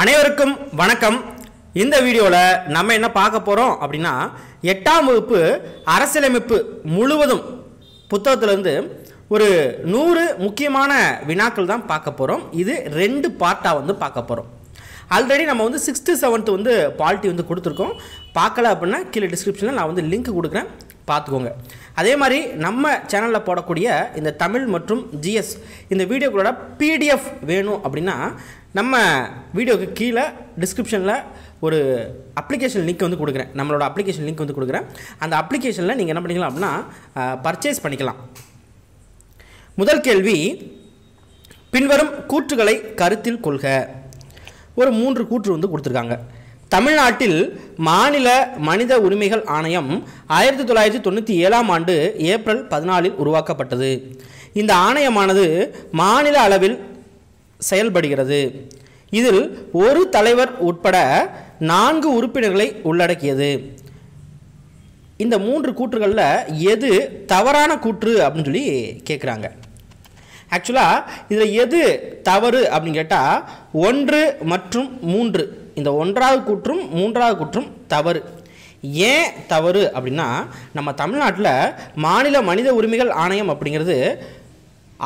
அனைவருக்கும் வணக்கம் இந்த வீடியோவில் நம்ம என்ன பார்க்க போகிறோம் அப்படின்னா எட்டாம் வகுப்பு அரசியலமைப்பு முழுவதும் புத்தகத்திலேருந்து ஒரு நூறு முக்கியமான வினாக்கள் தான் பார்க்க போகிறோம் இது ரெண்டு பார்ட்டாக வந்து பார்க்க போகிறோம் ஆல்ரெடி நம்ம வந்து சிக்ஸ்த்து செவன்த்து வந்து பாலிட்டி வந்து கொடுத்துருக்கோம் பார்க்கல அப்படின்னா கீழே டிஸ்கிரிப்ஷனில் நான் வந்து லிங்க் கொடுக்குறேன் பார்த்துக்கோங்க அதே மாதிரி நம்ம சேனலில் போடக்கூடிய இந்த தமிழ் மற்றும் ஜிஎஸ் இந்த வீடியோக்களோட பிடிஎஃப் வேணும் அப்படின்னா நம்ம வீடியோக்கு கீழே டிஸ்கிரிப்ஷனில் ஒரு அப்ளிகேஷன் லிங்க் வந்து கொடுக்குறேன் நம்மளோட அப்ளிகேஷன் லிங்க் வந்து கொடுக்குறேன் அந்த அப்ளிகேஷனில் நீங்கள் என்ன பண்ணிக்கலாம் அப்படின்னா பர்ச்சேஸ் பண்ணிக்கலாம் முதல் கேள்வி பின்வரும் கூற்றுகளை கருத்தில் கொள்க ஒரு மூன்று கூற்று வந்து கொடுத்துருக்காங்க தமிழ்நாட்டில் மாநில மனித உரிமைகள் ஆணையம் ஆயிரத்தி தொள்ளாயிரத்தி தொண்ணூற்றி ஏழாம் ஆண்டு ஏப்ரல் பதினாலில் உருவாக்கப்பட்டது இந்த ஆணையமானது மாநில அளவில் செயல்படுகிறது இதில் ஒரு தலைவர் உட்பட நான்கு உறுப்பினர்களை உள்ளடக்கியது இந்த மூன்று கூற்றுகளில் எது தவறான கூற்று அப்படின்னு சொல்லி கேட்குறாங்க ஆக்சுவலாக இதில் எது தவறு அப்படின்னு கேட்டால் ஒன்று மற்றும் மூன்று இந்த ஒன்றாவது கூற்றும் மூன்றாவது கூற்றும் தவறு ஏன் தவறு அப்படின்னா நம்ம தமிழ்நாட்டில் மாநில மனித உரிமைகள் ஆணையம் அப்படிங்கிறது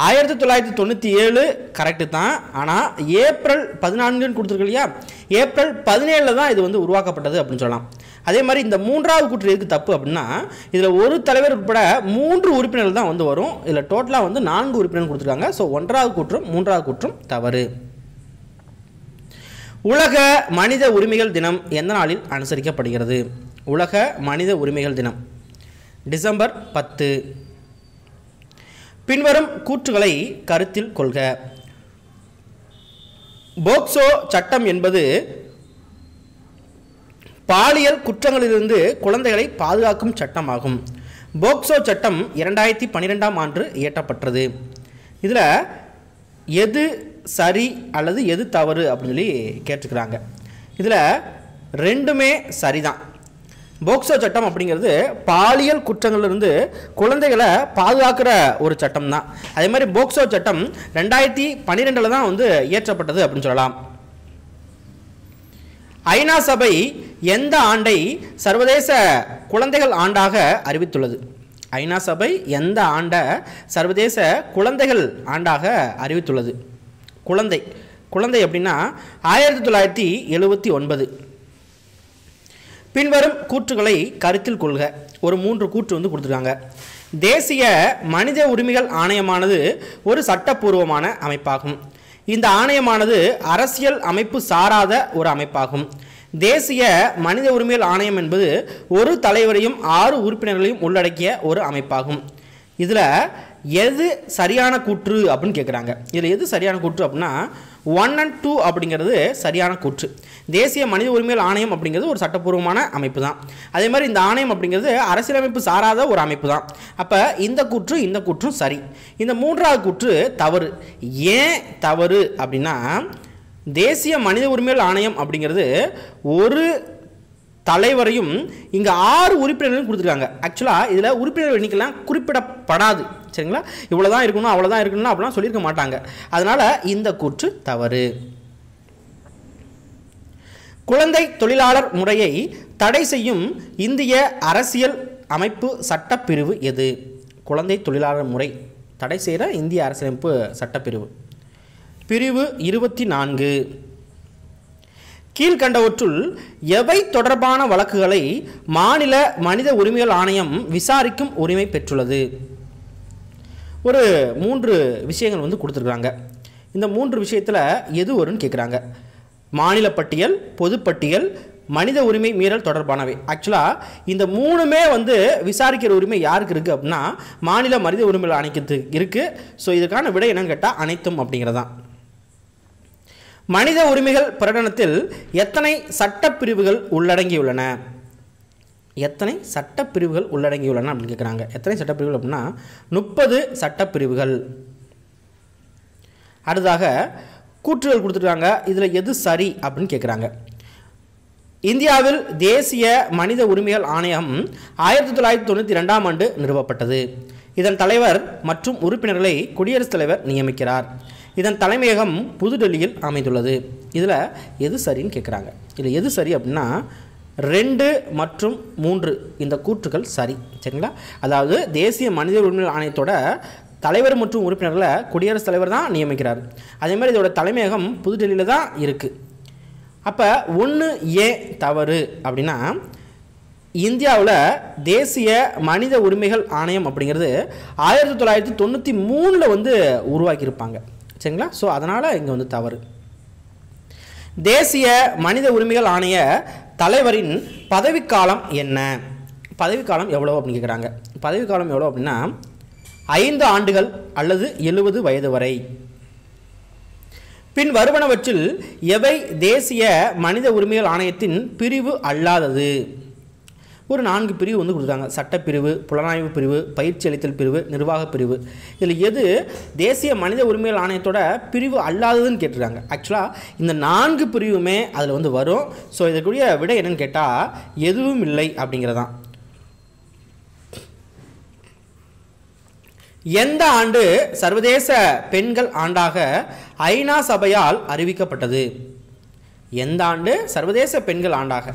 ஆயிரத்தி தொள்ளாயிரத்தி தொண்ணூற்றி ஏழு கரெக்டு தான் ஆனால் ஏப்ரல் பதினான்குன்னு கொடுத்துருக்கு இல்லையா ஏப்ரல் பதினேழில் தான் இது வந்து உருவாக்கப்பட்டது அப்படின்னு சொல்லலாம் அதே மாதிரி இந்த மூன்றாவது கூற்று எதுக்கு தப்பு அப்படின்னா இதில் ஒரு தலைவர் உட்பட மூன்று உறுப்பினர்கள் தான் வந்து வரும் இதில் டோட்டலாக வந்து நான்கு உறுப்பினர் கொடுத்துருக்காங்க ஸோ ஒன்றாவது கூற்றும் மூன்றாவது கூற்றும் தவறு உலக மனித உரிமைகள் தினம் எந்த நாளில் அனுசரிக்கப்படுகிறது உலக மனித உரிமைகள் தினம் டிசம்பர் பத்து பின்வரும் கூற்றுகளை கருத்தில் கொள்க போக்சோ சட்டம் என்பது பாலியல் குற்றங்களிலிருந்து குழந்தைகளை பாதுகாக்கும் சட்டமாகும் போக்சோ சட்டம் இரண்டாயிரத்தி பன்னிரெண்டாம் ஆண்டு இயற்றப்பட்டது இதில் எது சரி அல்லது எது தவறு அப்படின்னு சொல்லி கேட்டுக்கிறாங்க இதில் ரெண்டுமே சரிதான் போக்சோ சட்டம் அப்படிங்கிறது பாலியல் குற்றங்களிலிருந்து குழந்தைகளை பாதுகாக்கிற ஒரு சட்டம் தான் அதே மாதிரி போக்சோ சட்டம் ரெண்டாயிரத்தி பன்னிரெண்டில் தான் வந்து இயற்றப்பட்டது அப்படின்னு சொல்லலாம் ஐநா சபை எந்த ஆண்டை சர்வதேச குழந்தைகள் ஆண்டாக அறிவித்துள்ளது ஐநா சபை எந்த ஆண்டை சர்வதேச குழந்தைகள் ஆண்டாக அறிவித்துள்ளது குழந்தை குழந்தை அப்படின்னா ஆயிரத்தி தொள்ளாயிரத்தி எழுபத்தி ஒன்பது பின்வரும் கூற்றுகளை கருத்தில் கொள்க ஒரு மூன்று கூற்று வந்து கொடுத்துருக்காங்க தேசிய மனித உரிமைகள் ஆணையமானது ஒரு சட்டப்பூர்வமான அமைப்பாகும் இந்த ஆணையமானது அரசியல் அமைப்பு சாராத ஒரு அமைப்பாகும் தேசிய மனித உரிமைகள் ஆணையம் என்பது ஒரு தலைவரையும் ஆறு உறுப்பினர்களையும் உள்ளடக்கிய ஒரு அமைப்பாகும் இதில் எது சரியான கூற்று அப்படின்னு கேட்குறாங்க இதில் எது சரியான கூற்று அப்படின்னா ஒன் அண்ட் டூ அப்படிங்கிறது சரியான கூற்று தேசிய மனித உரிமைகள் ஆணையம் அப்படிங்கிறது ஒரு சட்டப்பூர்வமான அமைப்பு தான் அதே மாதிரி இந்த ஆணையம் அப்படிங்கிறது அரசியலமைப்பு சாராத ஒரு அமைப்பு தான் அப்போ இந்த கூற்று இந்த கூற்றும் சரி இந்த மூன்றாவது கூற்று தவறு ஏன் தவறு அப்படின்னா தேசிய மனித உரிமைகள் ஆணையம் அப்படிங்கிறது ஒரு தலைவரையும் இங்கே ஆறு உறுப்பினர்களும் கொடுத்துருக்காங்க ஆக்சுவலாக இதில் உறுப்பினர் எண்ணிக்கைலாம் குறிப்பிடப்படாது சரிங்களா இவ்வளோ தான் இருக்கணும் அவ்வளோ தான் இருக்கணும் அப்படிலாம் சொல்லியிருக்க மாட்டாங்க அதனால் இந்த கூற்று தவறு குழந்தை தொழிலாளர் முறையை தடை செய்யும் இந்திய அரசியல் அமைப்பு சட்டப்பிரிவு எது குழந்தை தொழிலாளர் முறை தடை செய்கிற இந்திய அரசியலமைப்பு சட்டப்பிரிவு பிரிவு இருபத்தி நான்கு கீழ்கண்டவற்றுள் எவை தொடர்பான வழக்குகளை மாநில மனித உரிமைகள் ஆணையம் விசாரிக்கும் உரிமை பெற்றுள்ளது ஒரு மூன்று விஷயங்கள் வந்து கொடுத்துருக்குறாங்க இந்த மூன்று விஷயத்தில் எது வரும்னு கேட்குறாங்க மாநில பட்டியல் பொதுப்பட்டியல் மனித உரிமை மீறல் தொடர்பானவை ஆக்சுவலாக இந்த மூணுமே வந்து விசாரிக்கிற உரிமை யாருக்கு இருக்குது அப்படின்னா மாநில மனித உரிமைகள் அணைக்கிறது இருக்குது ஸோ இதுக்கான விடை என்னன்னு கேட்டால் அனைத்தும் அப்படிங்கிறதான் மனித உரிமைகள் பிரகடனத்தில் எத்தனை சட்டப்பிரிவுகள் உள்ளடங்கியுள்ளன எத்தனை சட்டப்பிரிவுகள் உள்ளடங்கியுள்ளன அப்படின்னு கேட்குறாங்க எத்தனை சட்டப்பிரிவுகள் அப்படின்னா முப்பது சட்டப்பிரிவுகள் அடுத்ததாக கூற்றுகள் கொடுத்துருக்காங்க இதில் எது சரி அப்படின்னு கேட்குறாங்க இந்தியாவில் தேசிய மனித உரிமைகள் ஆணையம் ஆயிரத்தி தொள்ளாயிரத்தி தொண்ணூற்றி ரெண்டாம் ஆண்டு நிறுவப்பட்டது இதன் தலைவர் மற்றும் உறுப்பினர்களை குடியரசுத் தலைவர் நியமிக்கிறார் இதன் தலைமையகம் புதுடெல்லியில் அமைந்துள்ளது இதில் எது சரின்னு கேட்குறாங்க இதில் எது சரி அப்படின்னா ரெண்டு மற்றும் மூன்று இந்த கூற்றுகள் சரி சரிங்களா அதாவது தேசிய மனித உரிமைகள் ஆணையத்தோட தலைவர் மற்றும் உறுப்பினர்களை குடியரசுத் தலைவர் தான் நியமிக்கிறார் அதே மாதிரி இதோட தலைமையகம் புதுடெல்லியில் தான் இருக்குது அப்போ ஒன்று ஏ தவறு அப்படின்னா இந்தியாவில் தேசிய மனித உரிமைகள் ஆணையம் அப்படிங்கிறது ஆயிரத்தி தொள்ளாயிரத்தி தொண்ணூற்றி மூணில் வந்து உருவாக்கியிருப்பாங்க சரிங்களா ஸோ அதனால் இங்கே வந்து தவறு தேசிய மனித உரிமைகள் ஆணைய தலைவரின் பதவிக்காலம் என்ன பதவிக்காலம் எவ்வளோ அப்படின்னு கேட்குறாங்க பதவிக்காலம் எவ்வளோ அப்படின்னா ஐந்து ஆண்டுகள் அல்லது எழுபது வயது வரை பின் வருவனவற்றில் எவை தேசிய மனித உரிமைகள் ஆணையத்தின் பிரிவு அல்லாதது ஒரு நான்கு பிரிவு வந்து கொடுத்தாங்க சட்டப்பிரிவு புலனாய்வு பிரிவு பயிற்சி அளித்தல் பிரிவு நிர்வாக பிரிவு இதில் எது தேசிய மனித உரிமைகள் ஆணையத்தோட பிரிவு அல்லாததுன்னு கேட்டிருக்காங்க ஆக்சுவலாக இந்த நான்கு பிரிவுமே அதில் வந்து வரும் ஸோ இதற்குரிய விடை என்னென்னு கேட்டால் எதுவும் இல்லை அப்படிங்கிறதான் எந்த ஆண்டு சர்வதேச பெண்கள் ஆண்டாக ஐநா சபையால் அறிவிக்கப்பட்டது எந்த ஆண்டு சர்வதேச பெண்கள் ஆண்டாக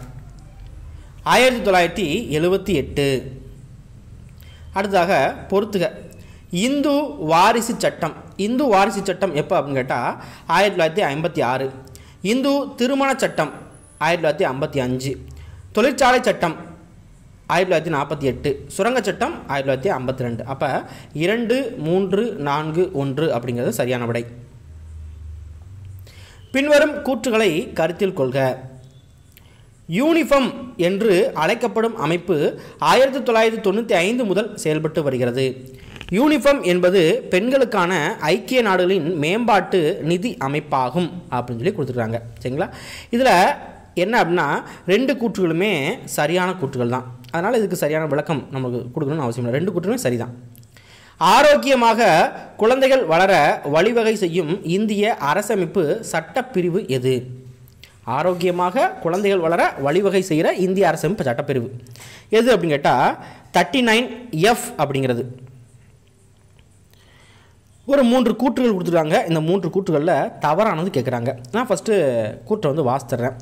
ஆயிரத்தி தொள்ளாயிரத்தி எழுபத்தி எட்டு அடுத்ததாக பொறுத்துக இந்து வாரிசு சட்டம் இந்து வாரிசு சட்டம் எப்போ அப்படின்னு கேட்டால் ஆயிரத்தி தொள்ளாயிரத்தி ஐம்பத்தி ஆறு இந்து திருமண சட்டம் ஆயிரத்தி தொள்ளாயிரத்தி ஐம்பத்தி அஞ்சு தொழிற்சாலை சட்டம் ஆயிரத்தி தொள்ளாயிரத்தி நாற்பத்தி எட்டு சுரங்க சட்டம் ஆயிரத்தி தொள்ளாயிரத்தி ஐம்பத்தி ரெண்டு அப்போ இரண்டு மூன்று நான்கு ஒன்று அப்படிங்கிறது சரியான விடை பின்வரும் கூற்றுகளை கருத்தில் கொள்க யூனிஃபார்ம் என்று அழைக்கப்படும் அமைப்பு ஆயிரத்தி தொள்ளாயிரத்தி தொண்ணூற்றி ஐந்து முதல் செயல்பட்டு வருகிறது யூனிஃபார்ம் என்பது பெண்களுக்கான ஐக்கிய நாடுகளின் மேம்பாட்டு நிதி அமைப்பாகும் அப்படின்னு சொல்லி கொடுத்துருக்காங்க சரிங்களா இதில் என்ன அப்படின்னா ரெண்டு கூற்றுகளுமே சரியான கூற்றுகள் தான் அதனால் இதுக்கு சரியான விளக்கம் நமக்கு கொடுக்கணும்னு அவசியம் இல்லை ரெண்டு கூற்றுமே சரிதான் ஆரோக்கியமாக குழந்தைகள் வளர வழிவகை செய்யும் இந்திய அரசமைப்பு சட்டப்பிரிவு எது ஆரோக்கியமாக குழந்தைகள் வளர வழிவகை செய்கிற இந்திய அரசமைப்பு சட்டப்பிரிவு எது அப்படின்னு கேட்டால் தேர்ட்டி நைன் எஃப் அப்படிங்கிறது ஒரு மூன்று கூற்றுகள் கொடுத்துருக்காங்க இந்த மூன்று கூற்றுகளில் தவறானது கேட்குறாங்க நான் ஃபஸ்ட்டு கூற்றை வந்து வாசித்துறேன்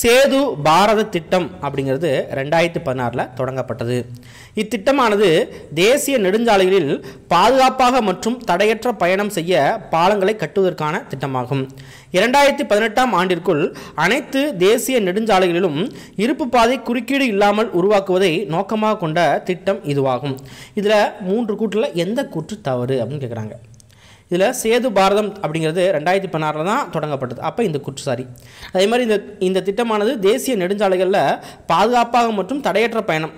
சேது பாரத திட்டம் அப்படிங்கிறது ரெண்டாயிரத்தி பதினாறில் தொடங்கப்பட்டது இத்திட்டமானது தேசிய நெடுஞ்சாலைகளில் பாதுகாப்பாக மற்றும் தடையற்ற பயணம் செய்ய பாலங்களை கட்டுவதற்கான திட்டமாகும் இரண்டாயிரத்தி பதினெட்டாம் ஆண்டிற்குள் அனைத்து தேசிய நெடுஞ்சாலைகளிலும் இருப்பு பாதை குறுக்கீடு இல்லாமல் உருவாக்குவதை நோக்கமாக கொண்ட திட்டம் இதுவாகும் இதில் மூன்று கூட்டில் எந்த கூற்று தவறு அப்படின்னு கேட்குறாங்க இதில் சேது பாரதம் அப்படிங்கிறது ரெண்டாயிரத்தி பதினாறில் தான் தொடங்கப்பட்டது அப்போ இந்த சாரி அதே மாதிரி இந்த இந்த திட்டமானது தேசிய நெடுஞ்சாலைகளில் பாதுகாப்பாக மற்றும் தடையற்ற பயணம்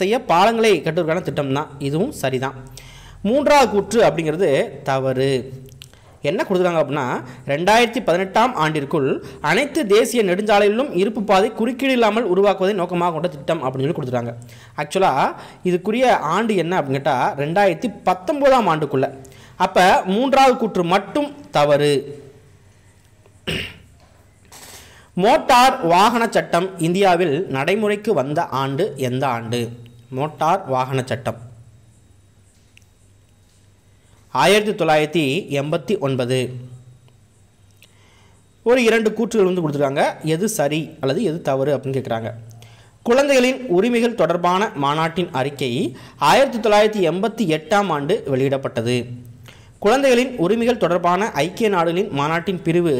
செய்ய பாலங்களை கட்டுவதற்கான திட்டம் தான் இதுவும் சரிதான் மூன்றாவது கூற்று அப்படிங்கிறது தவறு என்ன கொடுத்துருக்காங்க அப்படின்னா ரெண்டாயிரத்தி பதினெட்டாம் ஆண்டிற்குள் அனைத்து தேசிய நெடுஞ்சாலைகளிலும் இருப்பு பாதை குறுக்கீடு இல்லாமல் உருவாக்குவதை நோக்கமாக கொண்ட திட்டம் அப்படின்னு சொல்லி கொடுத்துருக்காங்க ஆக்சுவலாக இதுக்குரிய ஆண்டு என்ன அப்படின்னு கேட்டால் ரெண்டாயிரத்தி பத்தொம்போதாம் ஆண்டுக்குள்ளே அப்போ மூன்றாவது கூற்று மட்டும் தவறு மோட்டார் வாகன சட்டம் இந்தியாவில் நடைமுறைக்கு வந்த ஆண்டு எந்த ஆண்டு மோட்டார் வாகன சட்டம் ஆயிரத்தி தொள்ளாயிரத்தி எண்பத்தி ஒன்பது ஒரு இரண்டு கூற்றுகள் வந்து கொடுத்துருக்காங்க எது சரி அல்லது எது தவறு அப்படின்னு கேட்குறாங்க குழந்தைகளின் உரிமைகள் தொடர்பான மாநாட்டின் அறிக்கை ஆயிரத்தி தொள்ளாயிரத்தி எண்பத்தி எட்டாம் ஆண்டு வெளியிடப்பட்டது குழந்தைகளின் உரிமைகள் தொடர்பான ஐக்கிய நாடுகளின் மாநாட்டின் பிரிவு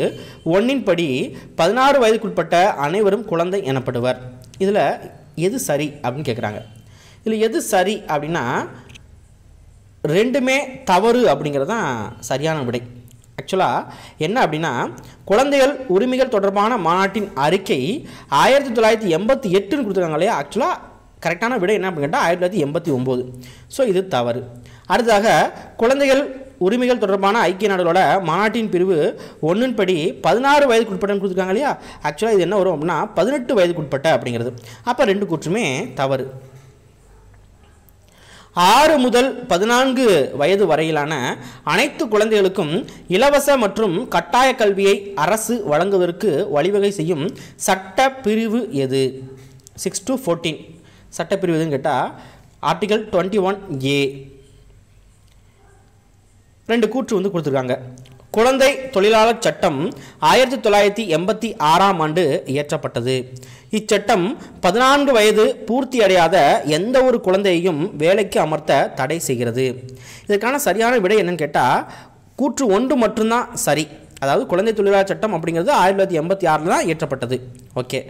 ஒன்றின்படி பதினாறு வயதுக்குட்பட்ட அனைவரும் குழந்தை எனப்படுவர் இதில் எது சரி அப்படின்னு கேட்குறாங்க இதில் எது சரி அப்படின்னா ரெண்டுமே தவறு அப்படிங்கிறது தான் சரியான விடை ஆக்சுவலாக என்ன அப்படின்னா குழந்தைகள் உரிமைகள் தொடர்பான மாநாட்டின் அறிக்கை ஆயிரத்தி தொள்ளாயிரத்தி எண்பத்தி எட்டுன்னு கொடுத்துருக்காங்க இல்லையா ஆக்சுவலாக கரெக்டான விடை என்ன அப்படின்னு கேட்டால் ஆயிரத்தி தொள்ளாயிரத்தி எண்பத்தி ஒம்பது ஸோ இது தவறு அடுத்ததாக குழந்தைகள் உரிமைகள் தொடர்பான ஐக்கிய நாடுகளோட மாநாட்டின் பிரிவு ஒன்றின் படி பதினாறு வயதுக்கு உட்பட்டன்னு கொடுத்துருக்காங்க இல்லையா ஆக்சுவலாக இது என்ன வரும் அப்படின்னா பதினெட்டு வயதுக்கு உட்பட்ட அப்படிங்கிறது அப்போ ரெண்டு கூற்றுமே தவறு ஆறு முதல் பதினான்கு வயது வரையிலான அனைத்து குழந்தைகளுக்கும் இலவச மற்றும் கட்டாய கல்வியை அரசு வழங்குவதற்கு வழிவகை செய்யும் சட்ட பிரிவு எது சிக்ஸ் டு ஃபோர்டீன் சட்டப்பிரிவு எதுன்னு கேட்டால் ஆர்டிகல் டுவெண்ட்டி ஒன் ஏ ரெண்டு கூற்று வந்து கொடுத்துருக்காங்க குழந்தை தொழிலாளர் சட்டம் ஆயிரத்தி தொள்ளாயிரத்தி எண்பத்தி ஆறாம் ஆண்டு இயற்றப்பட்டது இச்சட்டம் பதினான்கு வயது பூர்த்தி அடையாத எந்த ஒரு குழந்தையையும் வேலைக்கு அமர்த்த தடை செய்கிறது இதற்கான சரியான விடை என்னன்னு கேட்டால் கூற்று ஒன்று மட்டும்தான் சரி அதாவது குழந்தை தொழிலாளர் சட்டம் அப்படிங்கிறது ஆயிரத்தி தொள்ளாயிரத்தி எண்பத்தி ஆறில் தான் ஏற்றப்பட்டது ஓகே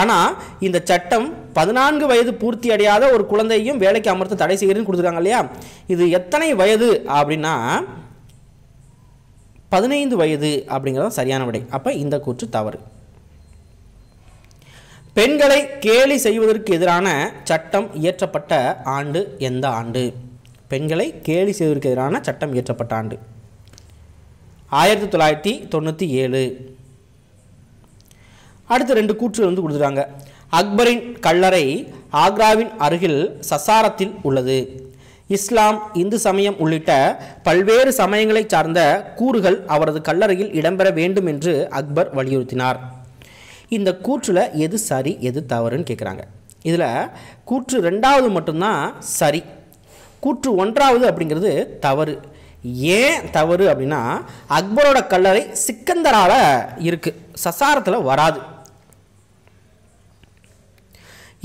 ஆனால் இந்த சட்டம் பதினான்கு வயது பூர்த்தி அடையாத ஒரு குழந்தையும் வேலைக்கு அமர்த்த தடை செய்கிறதுன்னு கொடுத்துருக்காங்க இல்லையா இது எத்தனை வயது அப்படின்னா பதினைந்து வயது அப்படிங்கிறது சரியான விடை அப்போ இந்த கூற்று தவறு பெண்களை கேலி செய்வதற்கு எதிரான சட்டம் இயற்றப்பட்ட ஆண்டு எந்த ஆண்டு பெண்களை கேலி செய்வதற்கு எதிரான சட்டம் இயற்றப்பட்ட ஆண்டு ஆயிரத்தி தொள்ளாயிரத்தி தொண்ணூற்றி ஏழு அடுத்து ரெண்டு கூற்றுகள் வந்து கொடுத்துருக்காங்க அக்பரின் கல்லறை ஆக்ராவின் அருகில் சசாரத்தில் உள்ளது இஸ்லாம் இந்து சமயம் உள்ளிட்ட பல்வேறு சமயங்களை சார்ந்த கூறுகள் அவரது கல்லறையில் இடம்பெற வேண்டும் என்று அக்பர் வலியுறுத்தினார் இந்த கூற்றில் எது சரி எது தவறுன்னு கேட்குறாங்க இதில் கூற்று ரெண்டாவது மட்டும்தான் சரி கூற்று ஒன்றாவது அப்படிங்கிறது தவறு ஏன் தவறு அப்படின்னா அக்பரோட கல்லறை சிக்கந்தரால் இருக்குது சசாரத்தில் வராது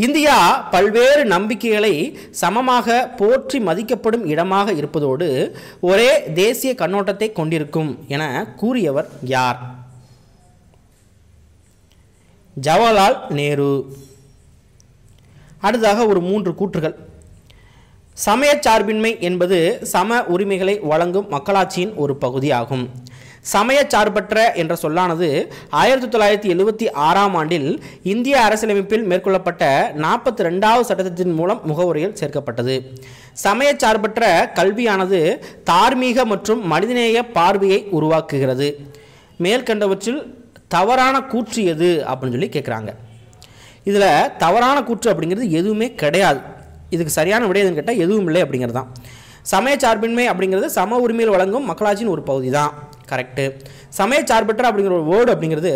இந்தியா பல்வேறு நம்பிக்கைகளை சமமாக போற்றி மதிக்கப்படும் இடமாக இருப்பதோடு ஒரே தேசிய கண்ணோட்டத்தை கொண்டிருக்கும் என கூறியவர் யார் ஜவஹர்லால் நேரு அடுத்ததாக ஒரு மூன்று கூற்றுகள் சமய சார்பின்மை என்பது சம உரிமைகளை வழங்கும் மக்களாட்சியின் ஒரு பகுதியாகும் சமய சார்பற்ற என்ற சொல்லானது ஆயிரத்தி தொள்ளாயிரத்தி எழுபத்தி ஆறாம் ஆண்டில் இந்திய அரசியலமைப்பில் மேற்கொள்ளப்பட்ட நாற்பத்தி ரெண்டாவது சட்டத்தின் மூலம் முகவுரையில் சேர்க்கப்பட்டது சமய சார்பற்ற கல்வியானது தார்மீக மற்றும் மனிதநேய பார்வையை உருவாக்குகிறது மேற்கண்டவற்றில் தவறான கூற்று எது அப்படின்னு சொல்லி கேட்குறாங்க இதில் தவறான கூற்று அப்படிங்கிறது எதுவுமே கிடையாது இதுக்கு சரியான விடை எதுன்னு கேட்டால் எதுவும் இல்லை அப்படிங்கிறது தான் சமய சார்பின்மை அப்படிங்கிறது சம உரிமையில் வழங்கும் மக்களாட்சியின் ஒரு பகுதி தான் கரெக்டு சமய சார்பற்ற அப்படிங்கிற ஒரு வேர்டு அப்படிங்கிறது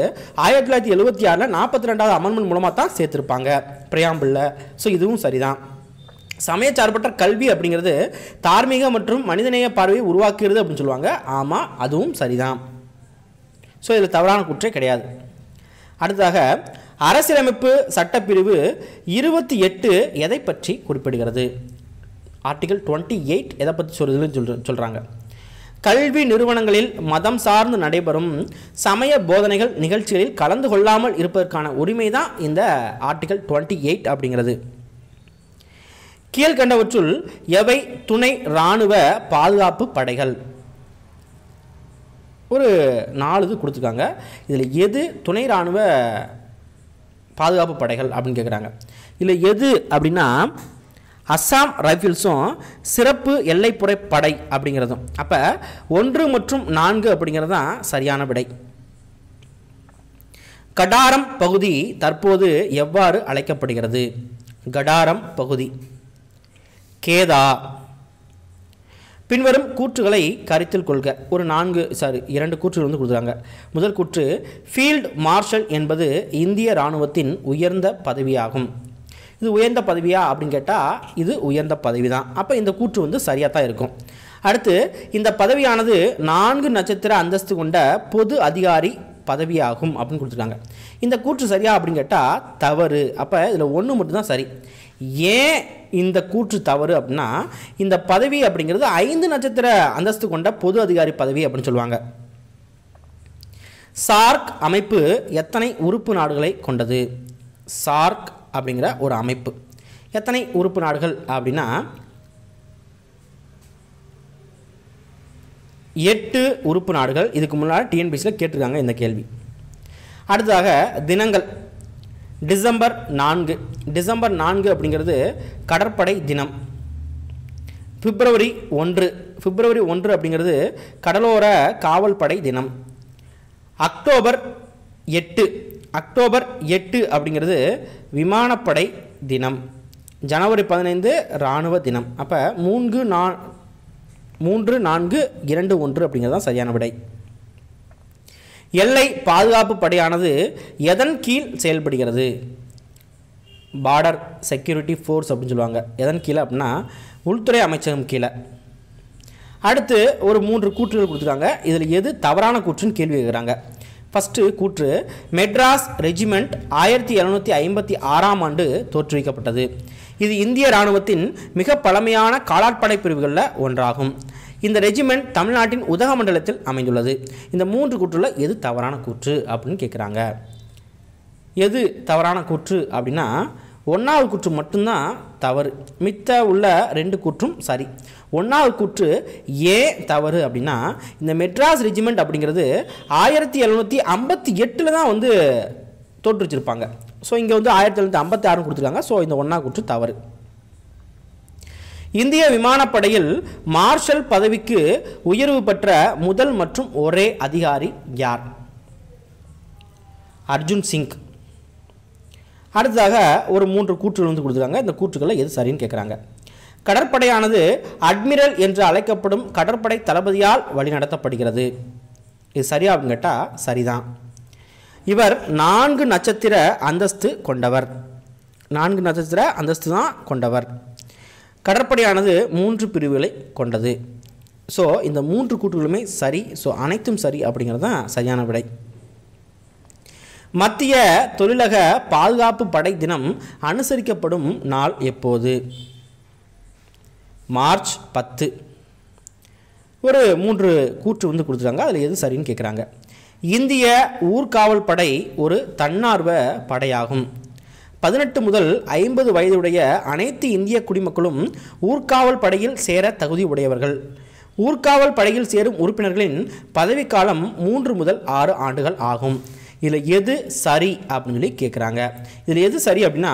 ஆயிரத்தி தொள்ளாயிரத்தி எழுபத்தி ஆறில் நாற்பத்தி ரெண்டாவது அமன்மன் மூலமாக தான் சேர்த்துருப்பாங்க பிரியாம்பிளில் ஸோ இதுவும் சரிதான் சமய சார்பற்ற கல்வி அப்படிங்கிறது தார்மீக மற்றும் மனிதநேய பார்வையை உருவாக்குகிறது அப்படின்னு சொல்லுவாங்க ஆமாம் அதுவும் சரிதான் ஸோ இதில் தவறான குற்றை கிடையாது அடுத்ததாக அரசியலமைப்பு சட்டப்பிரிவு இருபத்தி எட்டு எதை பற்றி குறிப்பிடுகிறது ஆர்டிகல் டுவெண்ட்டி எயிட் எதை பற்றி சொல்கிறதுன்னு சொல் சொல்கிறாங்க கல்வி நிறுவனங்களில் மதம் சார்ந்து நடைபெறும் சமய போதனைகள் நிகழ்ச்சிகளில் கலந்து கொள்ளாமல் இருப்பதற்கான உரிமை தான் இந்த ஆர்டிகல் டுவெண்ட்டி எயிட் அப்படிங்கிறது கீழ்கண்டவற்றுள் எவை துணை இராணுவ பாதுகாப்பு படைகள் ஒரு நாலு இது கொடுத்துருக்காங்க இதில் எது துணை இராணுவ பாதுகாப்பு படைகள் அப்படின்னு கேட்குறாங்க இல்லை எது அப்படின்னா அஸ்ஸாம் ரைஃபிள்ஸும் சிறப்பு எல்லைப்புறை படை அப்படிங்கிறதும் அப்போ ஒன்று மற்றும் நான்கு அப்படிங்கிறது தான் சரியான விடை கடாரம் பகுதி தற்போது எவ்வாறு அழைக்கப்படுகிறது கடாரம் பகுதி கேதா பின்வரும் கூற்றுகளை கருத்தில் கொள்க ஒரு நான்கு சாரி இரண்டு கூற்றுகள் வந்து கொடுக்குறாங்க முதல் கூற்று ஃபீல்டு மார்ஷல் என்பது இந்திய இராணுவத்தின் உயர்ந்த பதவியாகும் இது உயர்ந்த பதவியா அப்படின்னு கேட்டால் இது உயர்ந்த பதவி தான் அப்போ இந்த கூற்று வந்து சரியாக தான் இருக்கும் அடுத்து இந்த பதவியானது நான்கு நட்சத்திர அந்தஸ்து கொண்ட பொது அதிகாரி பதவியாகும் அப்படின்னு கொடுத்துருக்காங்க இந்த கூற்று சரியா அப்படின்னு கேட்டால் தவறு அப்போ இதில் ஒன்று மட்டும்தான் சரி ஏன் இந்த கூற்று தவறு அப்படின்னா இந்த பதவி அப்படிங்கிறது ஐந்து நட்சத்திர அந்தஸ்து கொண்ட பொது அதிகாரி பதவி அப்படின்னு சொல்லுவாங்க சார்க் அமைப்பு எத்தனை உறுப்பு நாடுகளை கொண்டது சார்க் அப்படிங்கிற ஒரு அமைப்பு எத்தனை உறுப்பு நாடுகள் அப்படின்னா எட்டு உறுப்பு நாடுகள் இதுக்கு முன்னால் டிஎன்பிசியில் கேட்டிருக்காங்க இந்த கேள்வி அடுத்ததாக தினங்கள் டிசம்பர் நான்கு டிசம்பர் நான்கு அப்படிங்கிறது கடற்படை தினம் பிப்ரவரி ஒன்று பிப்ரவரி ஒன்று அப்படிங்கிறது கடலோர காவல் படை தினம் அக்டோபர் எட்டு அக்டோபர் எட்டு அப்படிங்கிறது விமானப்படை தினம் ஜனவரி பதினைந்து இராணுவ தினம் அப்போ மூன்று நான் மூன்று நான்கு இரண்டு ஒன்று அப்படிங்கிறது தான் சரியான விடை எல்லை பாதுகாப்பு படையானது எதன் கீழ் செயல்படுகிறது பார்டர் செக்யூரிட்டி ஃபோர்ஸ் அப்படின்னு சொல்லுவாங்க எதன் கீழே அப்படின்னா உள்துறை அமைச்சகம் கீழே அடுத்து ஒரு மூன்று கூற்றுகள் கொடுத்துருக்காங்க இதில் எது தவறான கூற்றுன்னு கேள்வி கேட்குறாங்க ஃபஸ்ட்டு கூற்று மெட்ராஸ் ரெஜிமெண்ட் ஆயிரத்தி எழுநூற்றி ஐம்பத்தி ஆறாம் ஆண்டு தோற்றுவிக்கப்பட்டது இது இந்திய இராணுவத்தின் மிக பழமையான காலாட்படை பிரிவுகளில் ஒன்றாகும் இந்த ரெஜிமெண்ட் தமிழ்நாட்டின் உதகமண்டலத்தில் அமைந்துள்ளது இந்த மூன்று கூற்றுள்ள எது தவறான கூற்று அப்படின்னு கேட்குறாங்க எது தவறான கூற்று அப்படின்னா ஒன்றாவது கூற்று மட்டும்தான் தவறு மித்த உள்ள ரெண்டு கூற்றும் சரி ஒன்றாவது கூற்று ஏன் தவறு அப்படின்னா இந்த மெட்ராஸ் ரெஜிமெண்ட் அப்படிங்கிறது ஆயிரத்தி எழுநூற்றி ஐம்பத்தி எட்டில் தான் வந்து தோற்றுச்சிருப்பாங்க ஸோ இங்கே வந்து ஆயிரத்தி எழுநூற்றி ஐம்பத்தி ஆறுன்னு கொடுத்துருக்காங்க ஸோ இந்த ஒன்றாவது கூற்று தவறு இந்திய விமானப்படையில் மார்ஷல் பதவிக்கு உயர்வு பெற்ற முதல் மற்றும் ஒரே அதிகாரி யார் அர்ஜுன் சிங் அடுத்ததாக ஒரு மூன்று கூற்றுகள் வந்து கொடுத்துருக்காங்க இந்த கூற்றுக்களை எது சரின்னு கேட்குறாங்க கடற்படையானது அட்மிரல் என்று அழைக்கப்படும் கடற்படை தளபதியால் வழிநடத்தப்படுகிறது இது சரியா கேட்டால் சரிதான் இவர் நான்கு நட்சத்திர அந்தஸ்து கொண்டவர் நான்கு நட்சத்திர அந்தஸ்து தான் கொண்டவர் கடற்படையானது மூன்று பிரிவுகளை கொண்டது ஸோ இந்த மூன்று கூற்றுகளுமே சரி ஸோ அனைத்தும் சரி அப்படிங்கிறது தான் சரியான விடை மத்திய தொழிலக பாதுகாப்பு படை தினம் அனுசரிக்கப்படும் நாள் எப்போது மார்ச் பத்து ஒரு மூன்று கூற்று வந்து கொடுத்துருக்காங்க அதில் எது சரின்னு கேட்குறாங்க இந்திய ஊர்காவல் படை ஒரு தன்னார்வ படையாகும் பதினெட்டு முதல் ஐம்பது வயதுடைய அனைத்து இந்திய குடிமக்களும் ஊர்காவல் படையில் சேர தகுதி உடையவர்கள் ஊர்காவல் படையில் சேரும் உறுப்பினர்களின் பதவிக்காலம் மூன்று முதல் ஆறு ஆண்டுகள் ஆகும் இதில் எது சரி அப்படின்னு சொல்லி கேட்குறாங்க இதில் எது சரி அப்படின்னா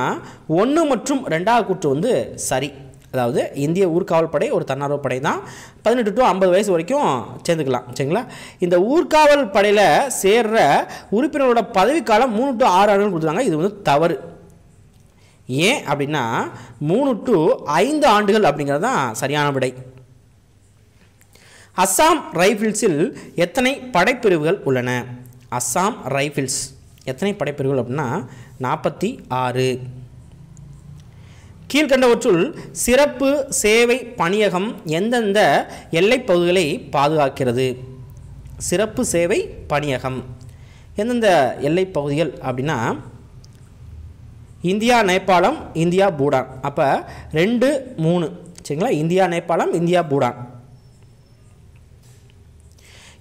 ஒன்று மற்றும் ரெண்டாவது கூற்று வந்து சரி அதாவது இந்திய ஊர்காவல் படை ஒரு தன்னார்வ படை தான் பதினெட்டு டு ஐம்பது வயசு வரைக்கும் சேர்ந்துக்கலாம் சரிங்களா இந்த ஊர்காவல் படையில் சேர்ற உறுப்பினரோட பதவிக்காலம் மூணு டு ஆறு ஆண்டுகள் கொடுத்துருக்காங்க இது வந்து தவறு ஏன் அப்படின்னா மூணு டு ஐந்து ஆண்டுகள் அப்படிங்கிறது தான் சரியான விடை அஸ்ஸாம் ரைஃபிள்ஸில் எத்தனை படைப்பிரிவுகள் உள்ளன அஸ்ஸாம் ரைஃபிள்ஸ் எத்தனை படைப்பிரிவுகள் அப்படின்னா நாற்பத்தி ஆறு கீழ்கண்டவற்றுள் சிறப்பு சேவை பணியகம் எந்தெந்த எல்லைப் பகுதிகளை பாதுகாக்கிறது சிறப்பு சேவை பணியகம் எந்தெந்த எல்லைப் பகுதிகள் அப்படின்னா இந்தியா நேபாளம் இந்தியா பூடான் அப்போ ரெண்டு மூணு சரிங்களா இந்தியா நேபாளம் இந்தியா பூடான்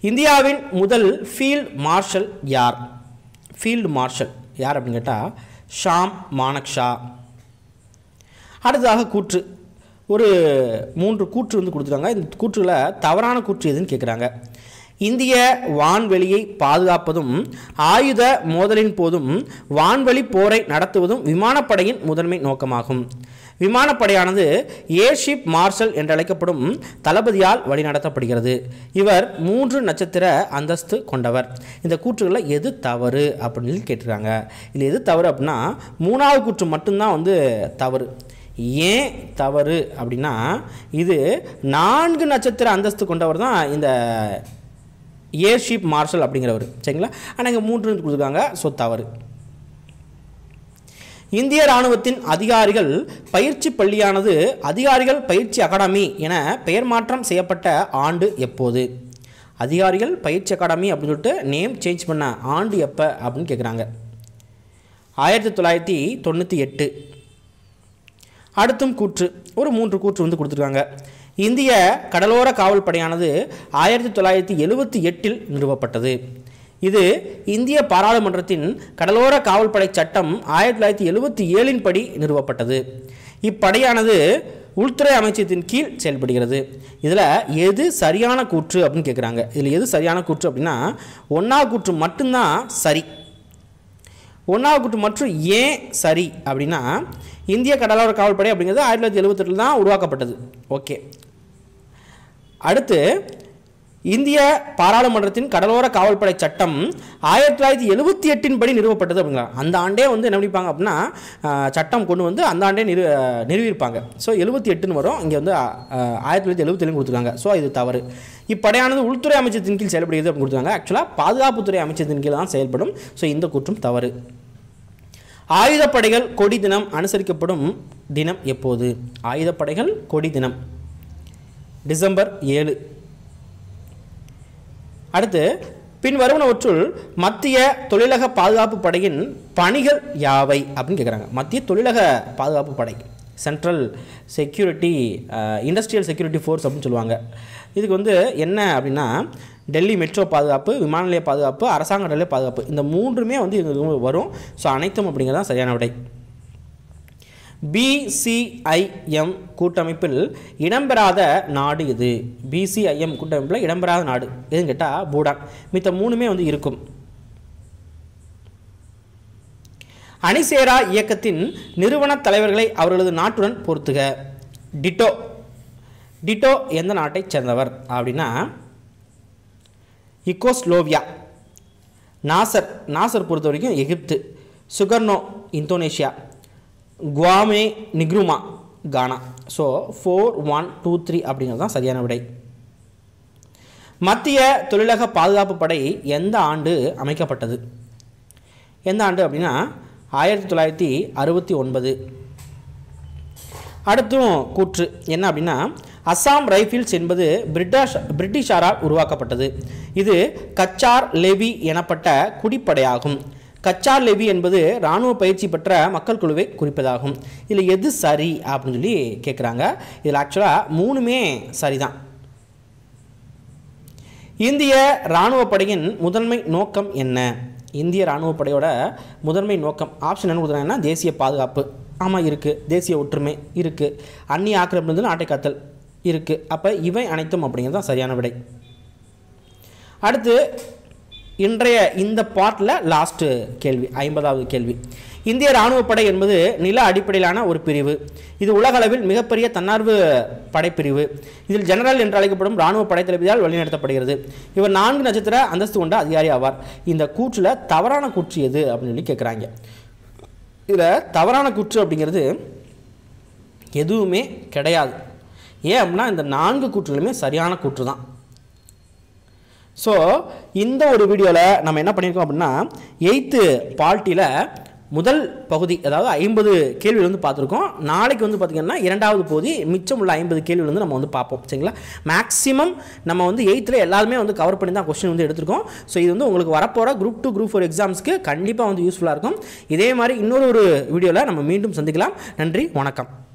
இந்தியாவின் முதல் ஃபீல்டு மார்ஷல் யார் ஃபீல்டு மார்ஷல் யார் அப்படின்னு கேட்டால் ஷாம் மானக்ஷா அடுத்ததாக கூற்று ஒரு மூன்று கூற்று வந்து கொடுத்துருக்காங்க இந்த கூற்றில் தவறான கூற்று எதுன்னு கேட்குறாங்க இந்திய வான்வெளியை பாதுகாப்பதும் ஆயுத மோதலின் போதும் வான்வெளி போரை நடத்துவதும் விமானப்படையின் முதன்மை நோக்கமாகும் விமானப்படையானது ஏர்ஷிப் மார்ஷல் என்றழைக்கப்படும் தளபதியால் வழிநடத்தப்படுகிறது இவர் மூன்று நட்சத்திர அந்தஸ்து கொண்டவர் இந்த கூற்றுகளில் எது தவறு அப்படின்னு கேட்டுருக்காங்க இதில் எது தவறு அப்படின்னா மூணாவது கூற்று மட்டும்தான் வந்து தவறு ஏன் தவறு அப்படின்னா இது நான்கு நட்சத்திர அந்தஸ்து கொண்டவர் தான் இந்த ஏர்ஷிப் மார்ஷல் அப்படிங்கிறவர் சரிங்களா ஆனால் இங்கே மூன்று கொடுத்துருக்காங்க ஸோ தவறு இந்திய இராணுவத்தின் அதிகாரிகள் பயிற்சி பள்ளியானது அதிகாரிகள் பயிற்சி அகாடமி என பெயர் மாற்றம் செய்யப்பட்ட ஆண்டு எப்போது அதிகாரிகள் பயிற்சி அகாடமி அப்படின்னு சொல்லிட்டு நேம் சேஞ்ச் பண்ண ஆண்டு எப்போ அப்படின்னு கேட்குறாங்க ஆயிரத்தி தொள்ளாயிரத்தி தொண்ணூற்றி எட்டு அடுத்தும் கூற்று ஒரு மூன்று கூற்று வந்து கொடுத்துருக்காங்க இந்திய கடலோர காவல் படையானது ஆயிரத்தி தொள்ளாயிரத்தி எழுபத்தி எட்டில் நிறுவப்பட்டது இது இந்திய பாராளுமன்றத்தின் கடலோர காவல்படை சட்டம் ஆயிரத்தி தொள்ளாயிரத்தி எழுபத்தி ஏழின் படி நிறுவப்பட்டது இப்படையானது உள்துறை அமைச்சகத்தின் கீழ் செயல்படுகிறது இதில் எது சரியான கூற்று அப்படின்னு கேட்குறாங்க இதில் எது சரியான கூற்று அப்படின்னா ஒன்றாவது கூற்று மட்டும்தான் சரி ஒன்றாவது கூற்று மற்றும் ஏன் சரி அப்படின்னா இந்திய கடலோர காவல்படை அப்படிங்கிறது ஆயிரத்தி தொள்ளாயிரத்தி எழுபத்தெட்டில் தான் உருவாக்கப்பட்டது ஓகே அடுத்து இந்திய பாராளுமன்றத்தின் கடலோர காவல்படை சட்டம் ஆயிரத்தி தொள்ளாயிரத்தி எழுபத்தி எட்டின் படி நிறுவப்பட்டது அப்படிங்களா அந்த ஆண்டே வந்து என்ன பண்ணிப்பாங்க அப்படின்னா சட்டம் கொண்டு வந்து அந்த ஆண்டே நிறு நிறுவிருப்பாங்க ஸோ எழுபத்தி எட்டுன்னு வரும் இங்கே வந்து ஆயிரத்தி தொள்ளாயிரத்தி எழுபத்தி ஏழு கொடுத்துருக்காங்க ஸோ இது தவறு இப்படையானது உள்துறை அமைச்சத்தின் கீழ் செயல்படுகிறது அப்படின்னு கொடுத்துருக்காங்க ஆக்சுவலாக பாதுகாப்புத்துறை அமைச்சத்தின் கீழ் தான் செயல்படும் ஸோ இந்த குற்றம் தவறு ஆயுதப்படைகள் கொடி தினம் அனுசரிக்கப்படும் தினம் எப்போது ஆயுதப்படைகள் கொடி தினம் டிசம்பர் ஏழு அடுத்து வருவனவற்றுள் மத்திய தொழிலக பாதுகாப்பு படையின் பணிகள் யாவை அப்படின்னு கேட்குறாங்க மத்திய தொழிலக பாதுகாப்பு படை central security industrial security force அப்படின்னு சொல்லுவாங்க இதுக்கு வந்து என்ன அப்படின்னா டெல்லி மெட்ரோ பாதுகாப்பு விமான நிலைய பாதுகாப்பு அரசாங்க நிலைய பாதுகாப்பு இந்த மூன்றுமே வந்து வரும் ஸோ அனைத்தும் அப்படிங்கிறது தான் சரியான விடை பிசிஐஎம் கூட்டமைப்பில் இடம்பெறாத நாடு இது பிசிஐஎம் கூட்டமைப்பில் இடம்பெறாத நாடு எதுன்னு கேட்டால் பூடான் மித்த மூணுமே வந்து இருக்கும் அணிசேரா இயக்கத்தின் நிறுவன தலைவர்களை அவர்களது நாட்டுடன் பொறுத்துக டிட்டோ டிட்டோ எந்த நாட்டை சேர்ந்தவர் அப்படின்னா இக்கோஸ்லோவியா நாசர் நாசர் பொறுத்த வரைக்கும் Egypt Sukarno Indonesia Kwame Nkrumah Ghana so four one two three அப்படிங்கிறது தான் சரியான விடை மத்திய தொழிலக பாதுகாப்பு படை எந்த ஆண்டு அமைக்கப்பட்டது எந்த ஆண்டு அப்படின்னா ஆயிரத்தி தொள்ளாயிரத்தி அறுபத்தி ஒன்பது அடுத்தும் கூற்று என்ன அப்படின்னா அஸ்ஸாம் ரைஃபிள்ஸ் என்பது பிரிட்டாஷ் பிரிட்டிஷாரால் உருவாக்கப்பட்டது இது கச்சார் லெவி எனப்பட்ட குடிப்படையாகும் கச்சார் லெவி என்பது இராணுவ பயிற்சி பெற்ற மக்கள் குழுவை குறிப்பதாகும் இதில் எது சரி அப்படின்னு சொல்லி கேட்குறாங்க இதில் ஆக்சுவலாக மூணுமே சரிதான் இந்திய இராணுவ படையின் முதன்மை நோக்கம் என்ன இந்திய இராணுவ படையோட முதன்மை நோக்கம் ஆப்ஷன் என்ன கொடுத்துனா தேசிய பாதுகாப்பு ஆமாம் இருக்குது தேசிய ஒற்றுமை இருக்குது அந்நிய ஆக்கிரமிப்பு நாட்டை காத்தல் இருக்குது அப்போ இவை அனைத்தும் அப்படிங்கிறது தான் சரியான விடை அடுத்து இன்றைய இந்த பாட்டில் லாஸ்ட்டு கேள்வி ஐம்பதாவது கேள்வி இந்திய இராணுவப்படை என்பது நில அடிப்படையிலான ஒரு பிரிவு இது உலகளவில் மிகப்பெரிய தன்னார்வ படைப்பிரிவு இதில் ஜெனரல் என்று அழைக்கப்படும் இராணுவ படைத்தளபதியால் வழிநடத்தப்படுகிறது இவர் நான்கு நட்சத்திர அந்தஸ்து கொண்ட அதிகாரி ஆவார் இந்த கூற்றில் தவறான கூற்று எது அப்படின்னு சொல்லி கேட்குறாங்க இதில் தவறான கூற்று அப்படிங்கிறது எதுவுமே கிடையாது ஏன் அப்படின்னா இந்த நான்கு கூற்றுகளுமே சரியான கூற்று தான் ஸோ இந்த ஒரு வீடியோவில் நம்ம என்ன பண்ணியிருக்கோம் அப்படின்னா எயித்து பார்ட்டியில் முதல் பகுதி அதாவது ஐம்பது கேள்வி வந்து பார்த்துருக்கோம் நாளைக்கு வந்து பார்த்திங்கன்னா இரண்டாவது பகுதி மிச்சம் உள்ள ஐம்பது கேள்வி வந்து நம்ம வந்து பார்ப்போம் சரிங்களா மேக்ஸிமம் நம்ம வந்து எயித்தில் எல்லாருமே வந்து கவர் பண்ணி தான் கொஸ்டின் வந்து எடுத்திருக்கோம் ஸோ இது வந்து உங்களுக்கு வரப்போகிற குரூப் டூ குரூப் ஃபோர் எக்ஸாம்ஸ்க்கு கண்டிப்பாக வந்து யூஸ்ஃபுல்லாக இருக்கும் இதே மாதிரி இன்னொரு ஒரு வீடியோவில் நம்ம மீண்டும் சந்திக்கலாம் நன்றி வணக்கம்